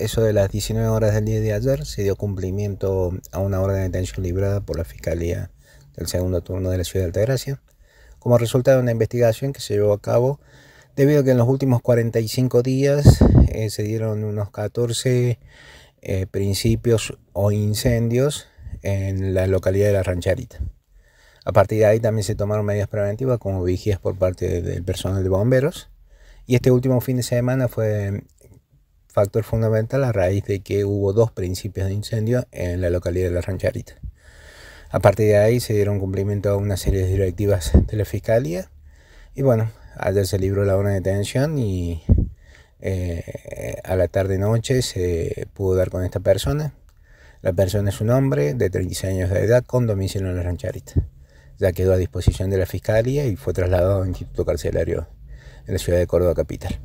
eso de las 19 horas del día de ayer se dio cumplimiento a una orden de detención librada por la Fiscalía del segundo turno de la ciudad de Altagracia, como resultado de una investigación que se llevó a cabo debido a que en los últimos 45 días eh, se dieron unos 14 eh, principios o incendios en la localidad de La Rancharita. A partir de ahí también se tomaron medidas preventivas como vigías por parte del personal de bomberos. Y este último fin de semana fue factor fundamental a raíz de que hubo dos principios de incendio en la localidad de La Rancharita. A partir de ahí se dieron cumplimiento a una serie de directivas de la Fiscalía y bueno, ayer se libró la orden de detención y eh, a la tarde-noche se pudo dar con esta persona. La persona es un hombre de 36 años de edad con domicilio en La Rancharita. Ya quedó a disposición de la Fiscalía y fue trasladado al Instituto Carcelario en la ciudad de Córdoba Capital.